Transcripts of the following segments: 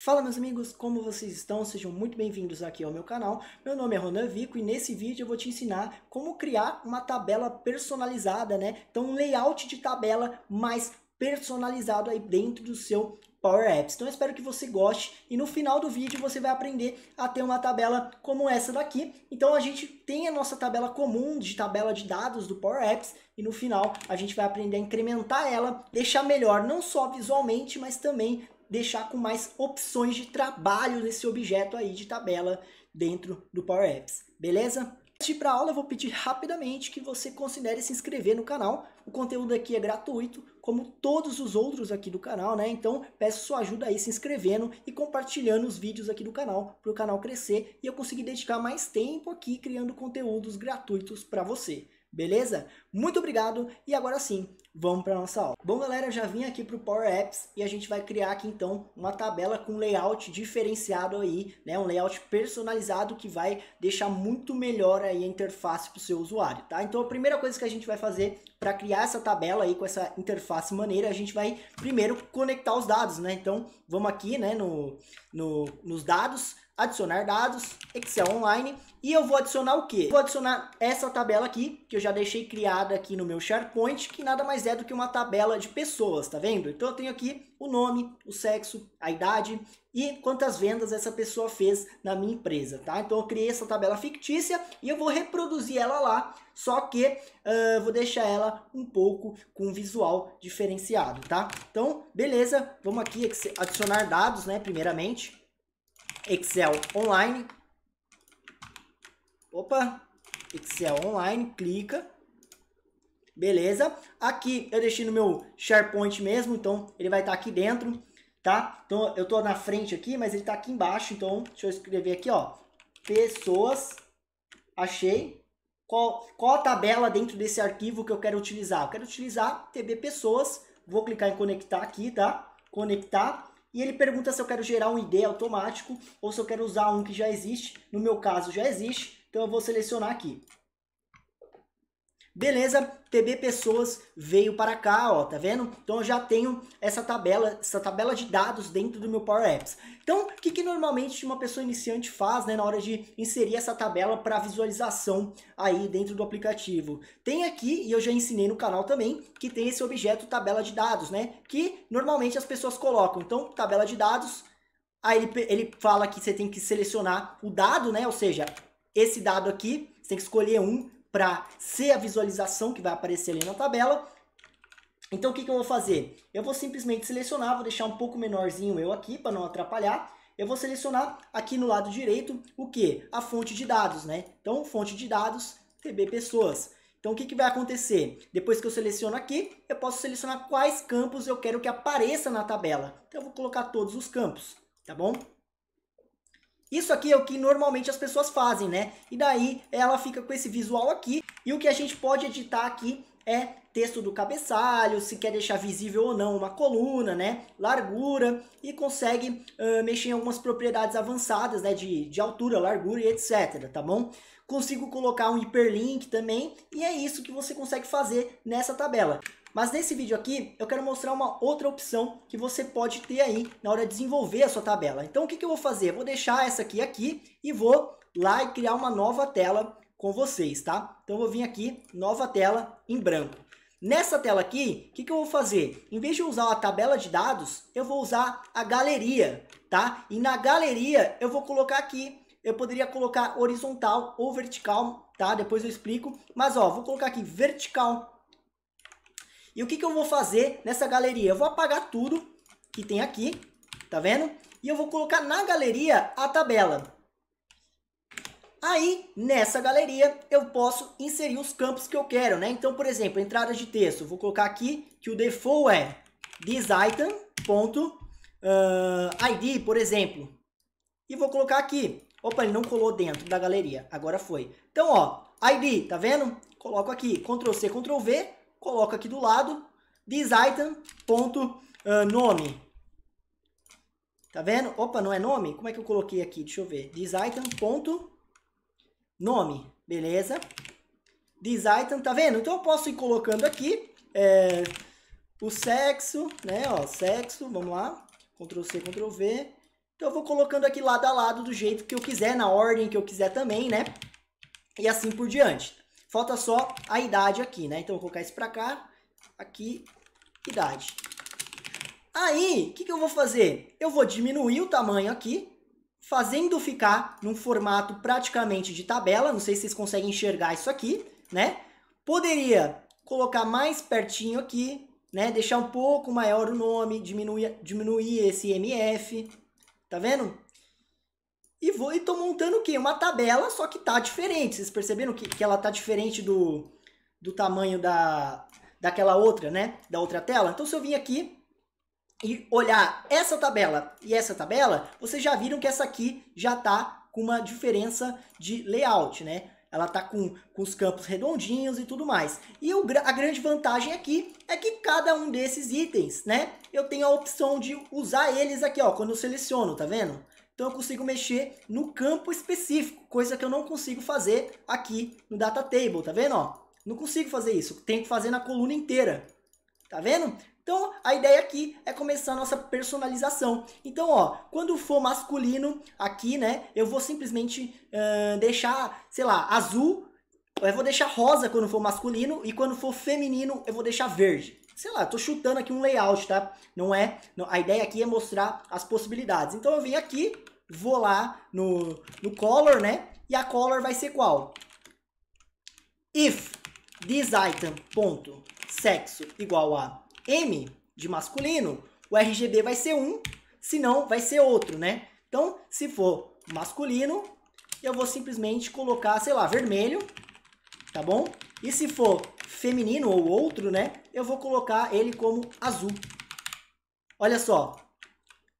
Fala meus amigos, como vocês estão? Sejam muito bem-vindos aqui ao meu canal. Meu nome é Ronan Vico e nesse vídeo eu vou te ensinar como criar uma tabela personalizada, né? Então um layout de tabela mais personalizado aí dentro do seu Power Apps. Então espero que você goste e no final do vídeo você vai aprender a ter uma tabela como essa daqui. Então a gente tem a nossa tabela comum de tabela de dados do Power Apps e no final a gente vai aprender a incrementar ela, deixar melhor não só visualmente, mas também deixar com mais opções de trabalho nesse objeto aí de tabela dentro do Power Apps, beleza? Antes de ir para aula, eu vou pedir rapidamente que você considere se inscrever no canal. O conteúdo aqui é gratuito, como todos os outros aqui do canal, né? Então, peço sua ajuda aí se inscrevendo e compartilhando os vídeos aqui do canal para o canal crescer e eu conseguir dedicar mais tempo aqui criando conteúdos gratuitos para você. Beleza? Muito obrigado e agora sim, vamos para nossa aula. Bom galera, já vim aqui para o Power Apps e a gente vai criar aqui então uma tabela com layout diferenciado aí, né? Um layout personalizado que vai deixar muito melhor aí a interface para o seu usuário, tá? Então a primeira coisa que a gente vai fazer para criar essa tabela aí com essa interface maneira, a gente vai primeiro conectar os dados, né? Então vamos aqui, né, no, no, nos dados, adicionar dados, Excel Online, e eu vou adicionar o quê? Vou adicionar essa tabela aqui, que eu já deixei criada aqui no meu SharePoint, que nada mais é do que uma tabela de pessoas, tá vendo? Então eu tenho aqui o nome, o sexo, a idade e quantas vendas essa pessoa fez na minha empresa, tá? Então eu criei essa tabela fictícia e eu vou reproduzir ela lá, só que uh, vou deixar ela um pouco com um visual diferenciado, tá? Então, beleza, vamos aqui adicionar dados, né, primeiramente. Excel Online. Opa, Excel Online, clica. Beleza? Aqui eu deixei no meu SharePoint mesmo, então ele vai estar tá aqui dentro, tá? Então eu estou na frente aqui, mas ele está aqui embaixo, então deixa eu escrever aqui, ó. Pessoas, achei. Qual, qual a tabela dentro desse arquivo que eu quero utilizar? Eu quero utilizar TB Pessoas, vou clicar em conectar aqui, tá? Conectar e ele pergunta se eu quero gerar um ID automático ou se eu quero usar um que já existe. No meu caso, já existe, então eu vou selecionar aqui. Beleza, TB Pessoas veio para cá, ó, tá vendo? Então eu já tenho essa tabela, essa tabela de dados dentro do meu Power Apps. Então, o que, que normalmente uma pessoa iniciante faz, né, na hora de inserir essa tabela para visualização aí dentro do aplicativo? Tem aqui, e eu já ensinei no canal também, que tem esse objeto tabela de dados, né, que normalmente as pessoas colocam. Então, tabela de dados, aí ele, ele fala que você tem que selecionar o dado, né, ou seja, esse dado aqui, você tem que escolher um para ser a visualização que vai aparecer ali na tabela. Então o que, que eu vou fazer? Eu vou simplesmente selecionar, vou deixar um pouco menorzinho eu aqui para não atrapalhar. Eu vou selecionar aqui no lado direito o que? A fonte de dados, né? Então fonte de dados, TB Pessoas. Então o que, que vai acontecer? Depois que eu seleciono aqui, eu posso selecionar quais campos eu quero que apareça na tabela. Então eu vou colocar todos os campos, tá bom? Isso aqui é o que normalmente as pessoas fazem, né? E daí ela fica com esse visual aqui. E o que a gente pode editar aqui é texto do cabeçalho, se quer deixar visível ou não uma coluna, né? Largura e consegue uh, mexer em algumas propriedades avançadas, né? De, de altura, largura e etc, tá bom? Consigo colocar um hiperlink também e é isso que você consegue fazer nessa tabela. Mas nesse vídeo aqui, eu quero mostrar uma outra opção que você pode ter aí na hora de desenvolver a sua tabela. Então, o que, que eu vou fazer? Eu vou deixar essa aqui aqui e vou lá e criar uma nova tela com vocês, tá? Então, eu vou vir aqui, nova tela em branco. Nessa tela aqui, o que, que eu vou fazer? Em vez de usar a tabela de dados, eu vou usar a galeria, tá? E na galeria, eu vou colocar aqui eu poderia colocar horizontal ou vertical, tá? Depois eu explico. Mas, ó, vou colocar aqui vertical, e o que, que eu vou fazer nessa galeria? Eu vou apagar tudo que tem aqui, tá vendo? E eu vou colocar na galeria a tabela. Aí, nessa galeria, eu posso inserir os campos que eu quero, né? Então, por exemplo, entrada de texto. Vou colocar aqui que o default é thisItem.id, ah, por exemplo. E vou colocar aqui. Opa, ele não colou dentro da galeria. Agora foi. Então, ó, ID, tá vendo? Coloco aqui, Ctrl+C, Ctrl+V coloco aqui do lado, design.nome. ponto, ah, nome. Tá vendo? Opa, não é nome? Como é que eu coloquei aqui? Deixa eu ver. design.nome. ponto, nome. Beleza. design, tá vendo? Então eu posso ir colocando aqui é, o sexo, né? Ó, sexo, vamos lá. Ctrl C, Ctrl V. Então eu vou colocando aqui lado a lado do jeito que eu quiser, na ordem que eu quiser também, né? E assim por diante. Falta só a idade aqui, né? Então, eu vou colocar isso para cá, aqui, idade. Aí, o que, que eu vou fazer? Eu vou diminuir o tamanho aqui, fazendo ficar num formato praticamente de tabela. Não sei se vocês conseguem enxergar isso aqui, né? Poderia colocar mais pertinho aqui, né? Deixar um pouco maior o nome, diminuir, diminuir esse MF. Tá vendo? E vou e tô montando o quê? Uma tabela, só que tá diferente. Vocês perceberam que, que ela tá diferente do, do tamanho da, daquela outra, né? Da outra tela. Então, se eu vim aqui e olhar essa tabela e essa tabela, vocês já viram que essa aqui já tá com uma diferença de layout, né? Ela tá com, com os campos redondinhos e tudo mais. E o, a grande vantagem aqui é que cada um desses itens, né? Eu tenho a opção de usar eles aqui, ó. Quando eu seleciono, tá vendo? Então eu consigo mexer no campo específico, coisa que eu não consigo fazer aqui no data table, tá vendo? Ó, não consigo fazer isso, tenho que fazer na coluna inteira, tá vendo? Então a ideia aqui é começar a nossa personalização. Então, ó, quando for masculino aqui, né, eu vou simplesmente uh, deixar, sei lá, azul eu vou deixar rosa quando for masculino e quando for feminino eu vou deixar verde. Sei lá, tô chutando aqui um layout, tá? Não é, não, a ideia aqui é mostrar as possibilidades. Então eu vim aqui, vou lá no, no color, né? E a color vai ser qual? If this item ponto sexo igual a M de masculino, o RGB vai ser um, se não vai ser outro, né? Então, se for masculino, eu vou simplesmente colocar, sei lá, vermelho, tá bom? E se for feminino ou outro, né? Eu vou colocar ele como azul. Olha só,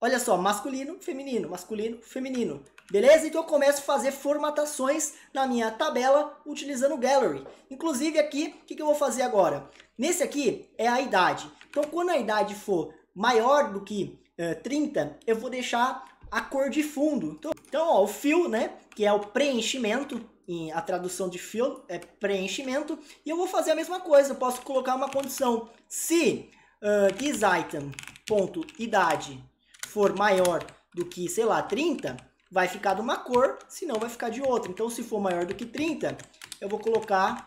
Olha só, masculino, feminino, masculino, feminino. Beleza? Então eu começo a fazer formatações na minha tabela utilizando o Gallery. Inclusive aqui, o que, que eu vou fazer agora? Nesse aqui é a idade. Então quando a idade for maior do que uh, eh, 30, eu vou deixar a cor de fundo. Então, então ó, o fill, né, que é o preenchimento, em, a tradução de fill é preenchimento, e eu vou fazer a mesma coisa, eu posso colocar uma condição. Se uh, thisItem.idade for maior do que, sei lá, 30, vai ficar de uma cor, senão vai ficar de outra. Então, se for maior do que 30, eu vou colocar,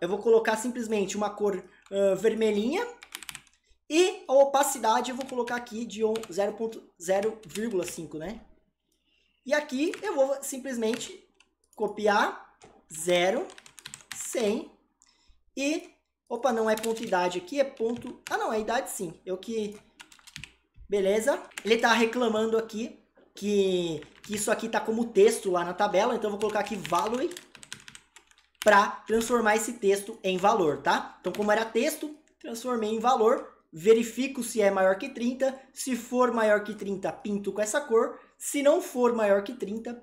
eu vou colocar simplesmente uma cor uh, vermelhinha e a opacidade eu vou colocar aqui de 0,5, né? E aqui eu vou simplesmente copiar 0, 100 e... Opa, não é ponto idade aqui, é ponto... Ah, não, é idade sim. Eu que Beleza? Ele tá reclamando aqui que, que isso aqui tá como texto lá na tabela. Então, eu vou colocar aqui value para transformar esse texto em valor, tá? Então, como era texto, transformei em valor. Verifico se é maior que 30. Se for maior que 30, pinto com essa cor. Se não for maior que 30,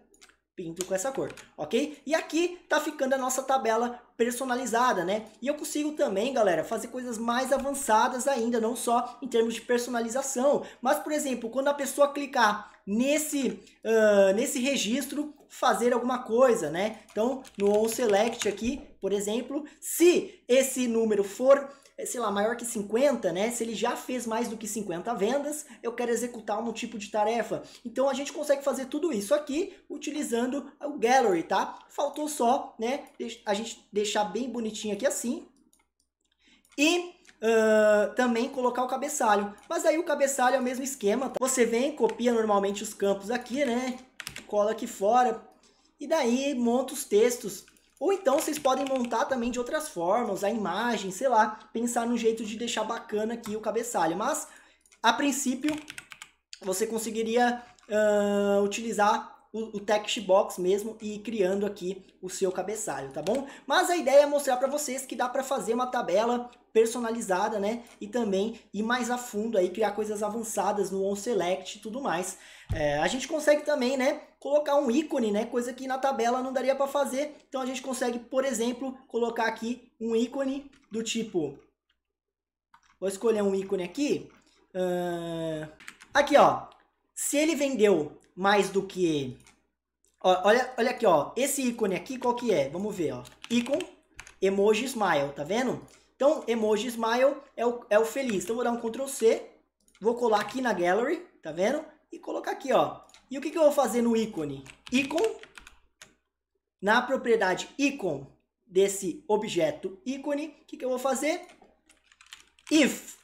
pinto com essa cor, ok? E aqui tá ficando a nossa tabela personalizada, né? E eu consigo também, galera, fazer coisas mais avançadas ainda, não só em termos de personalização, mas, por exemplo, quando a pessoa clicar nesse, uh, nesse registro, fazer alguma coisa, né? Então, no on select aqui, por exemplo, se esse número for sei lá, maior que 50, né? Se ele já fez mais do que 50 vendas, eu quero executar um tipo de tarefa. Então a gente consegue fazer tudo isso aqui utilizando o gallery, tá? Faltou só, né, a gente deixar bem bonitinho aqui assim. E Uh, também colocar o cabeçalho. Mas aí o cabeçalho é o mesmo esquema. Tá? Você vem, copia normalmente os campos aqui, né? Cola aqui fora. E daí monta os textos ou então vocês podem montar também de outras formas, a imagem, sei lá, pensar no jeito de deixar bacana aqui o cabeçalho. Mas, a princípio, você conseguiria uh, utilizar o, o text box mesmo e ir criando aqui o seu cabeçalho, tá bom? Mas a ideia é mostrar para vocês que dá para fazer uma tabela personalizada, né? E também ir mais a fundo aí, criar coisas avançadas no OnSelect e tudo mais. É, a gente consegue também, né, colocar um ícone, né, coisa que na tabela não daria para fazer. Então a gente consegue, por exemplo, colocar aqui um ícone do tipo... Vou escolher um ícone aqui. Uh... Aqui, ó. Se ele vendeu mais do que... Ó, olha, olha aqui, ó. Esse ícone aqui, qual que é? Vamos ver, ó. Ícone, emoji smile, tá vendo? Então, emoji smile é o, é o feliz. Então, vou dar um Ctrl C, vou colar aqui na gallery, tá vendo? E colocar aqui, ó. E o que, que eu vou fazer no ícone? Ícone, na propriedade ícone desse objeto ícone, o que, que eu vou fazer? If,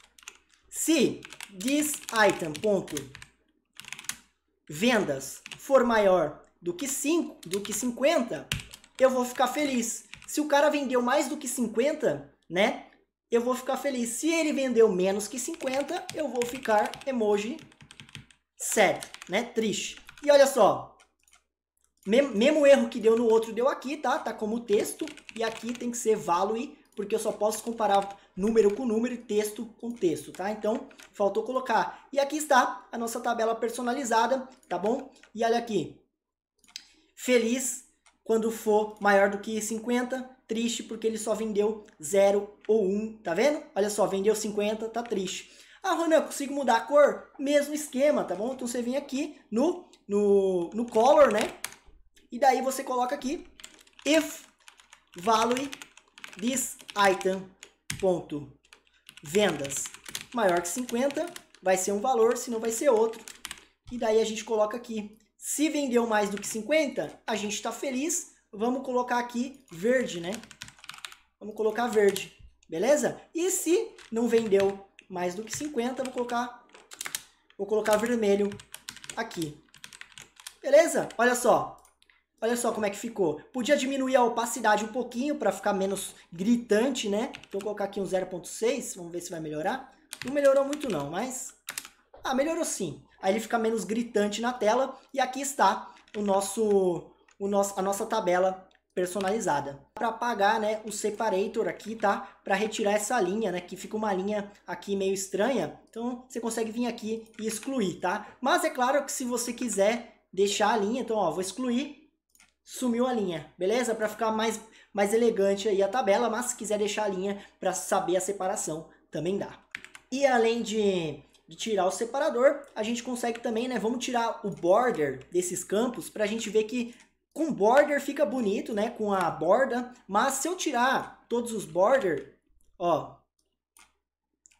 se this item, ponto, vendas for maior do que 5, do que 50, eu vou ficar feliz. Se o cara vendeu mais do que 50, né? Eu vou ficar feliz. Se ele vendeu menos que 50, eu vou ficar emoji sad, né? Triste. E olha só, mesmo erro que deu no outro deu aqui, tá? Tá como texto e aqui tem que ser value porque eu só posso comparar número com número e texto com texto, tá? Então, faltou colocar. E aqui está a nossa tabela personalizada, tá bom? E olha aqui. Feliz quando for maior do que 50, triste porque ele só vendeu 0 ou 1, tá vendo? Olha só, vendeu 50, tá triste. Ah, Ronan, eu consigo mudar a cor? Mesmo esquema, tá bom? Então você vem aqui no, no, no color, né? E daí você coloca aqui if value this item ponto vendas maior que 50 vai ser um valor, se não vai ser outro. E daí a gente coloca aqui. Se vendeu mais do que 50, a gente está feliz. Vamos colocar aqui verde, né? Vamos colocar verde, beleza? E se não vendeu mais do que 50, vou colocar, vou colocar vermelho aqui. Beleza? Olha só, Olha só como é que ficou. Podia diminuir a opacidade um pouquinho para ficar menos gritante, né? Então colocar aqui um 0.6, vamos ver se vai melhorar. Não melhorou muito não, mas... Ah, melhorou sim. Aí ele fica menos gritante na tela e aqui está o nosso, o nosso, a nossa tabela personalizada. Para apagar né, o separator aqui, tá? Para retirar essa linha, né? Que fica uma linha aqui meio estranha. Então você consegue vir aqui e excluir, tá? Mas é claro que se você quiser deixar a linha, então ó, vou excluir sumiu a linha, beleza? Para ficar mais, mais elegante aí a tabela, mas se quiser deixar a linha para saber a separação, também dá. E além de, de, tirar o separador, a gente consegue também, né? Vamos tirar o border desses campos para a gente ver que com border fica bonito, né? Com a borda, mas se eu tirar todos os border, ó,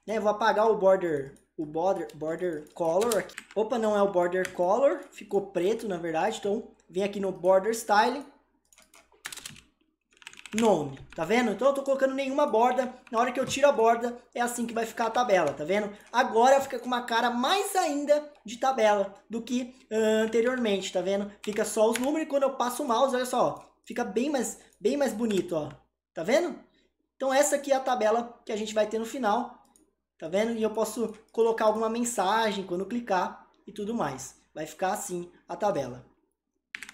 né? Vou apagar o border o border, border color aqui. Opa, não é o border color, ficou preto na verdade, então vem aqui no border style, nome, tá vendo? Então eu tô colocando nenhuma borda, na hora que eu tiro a borda é assim que vai ficar a tabela, tá vendo? Agora fica com uma cara mais ainda de tabela do que uh, anteriormente, tá vendo? Fica só os números e quando eu passo o mouse, olha só, fica bem mais, bem mais bonito, ó, tá vendo? Então essa aqui é a tabela que a gente vai ter no final, tá vendo? E eu posso colocar alguma mensagem quando clicar e tudo mais. Vai ficar assim a tabela.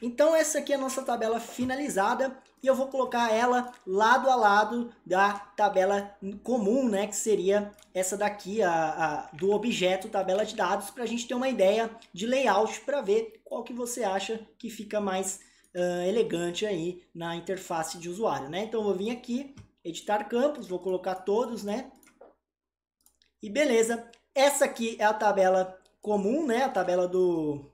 Então essa aqui é a nossa tabela finalizada e eu vou colocar ela lado a lado da tabela comum, né, que seria essa daqui, a, a do objeto tabela de dados, para a gente ter uma ideia de layout para ver qual que você acha que fica mais uh, elegante aí na interface de usuário, né? Então eu vou vir aqui, editar campos, vou colocar todos, né? E beleza, essa aqui é a tabela comum, né? A tabela do,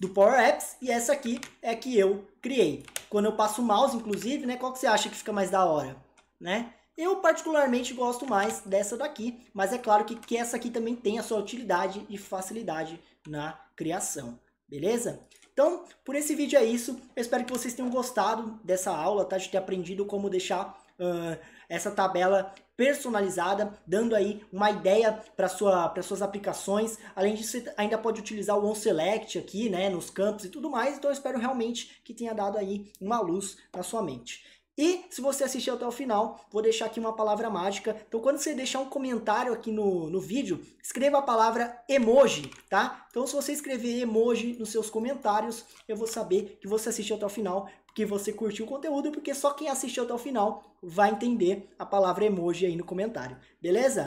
do Power Apps e essa aqui é que eu criei. Quando eu passo o mouse, inclusive, né, qual que você acha que fica mais da hora? Né? Eu particularmente gosto mais dessa daqui, mas é claro que, que essa aqui também tem a sua utilidade e facilidade na criação, beleza? Então, por esse vídeo é isso. Eu espero que vocês tenham gostado dessa aula, tá? De ter aprendido como deixar... Uh, essa tabela personalizada, dando aí uma ideia para sua, para suas aplicações. Além disso, você ainda pode utilizar o OnSelect aqui, né, nos campos e tudo mais. Então, eu espero realmente que tenha dado aí uma luz na sua mente. E se você assistiu até o final, vou deixar aqui uma palavra mágica. Então, quando você deixar um comentário aqui no, no vídeo, escreva a palavra emoji, tá? Então, se você escrever emoji nos seus comentários, eu vou saber que você assistiu até o final, que você curtiu o conteúdo, porque só quem assistiu até o final vai entender a palavra emoji aí no comentário, beleza?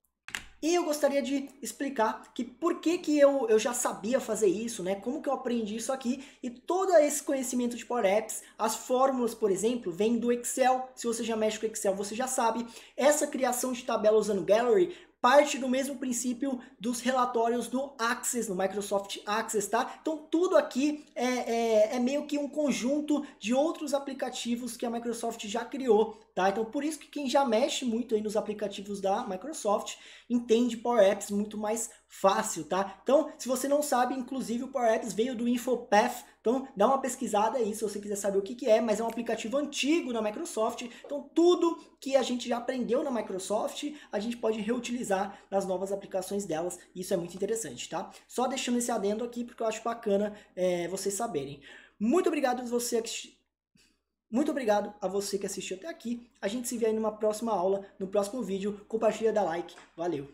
E eu gostaria de explicar que por que, que eu, eu já sabia fazer isso, né? Como que eu aprendi isso aqui e todo esse conhecimento de Power Apps, as fórmulas, por exemplo, vêm do Excel. Se você já mexe com Excel, você já sabe. Essa criação de tabela usando Gallery parte do mesmo princípio dos relatórios do Access, no Microsoft Access, tá? Então tudo aqui é, é, é meio que um conjunto de outros aplicativos que a Microsoft já criou Tá? Então, por isso que quem já mexe muito aí nos aplicativos da Microsoft entende Power Apps muito mais fácil, tá? Então, se você não sabe, inclusive o Power Apps veio do InfoPath, então dá uma pesquisada aí se você quiser saber o que, que é, mas é um aplicativo antigo na Microsoft, então tudo que a gente já aprendeu na Microsoft, a gente pode reutilizar nas novas aplicações delas, isso é muito interessante, tá? Só deixando esse adendo aqui, porque eu acho bacana é, vocês saberem. Muito obrigado você que muito obrigado a você que assistiu até aqui. A gente se vê aí numa próxima aula, no próximo vídeo. Compartilha, dá like. Valeu!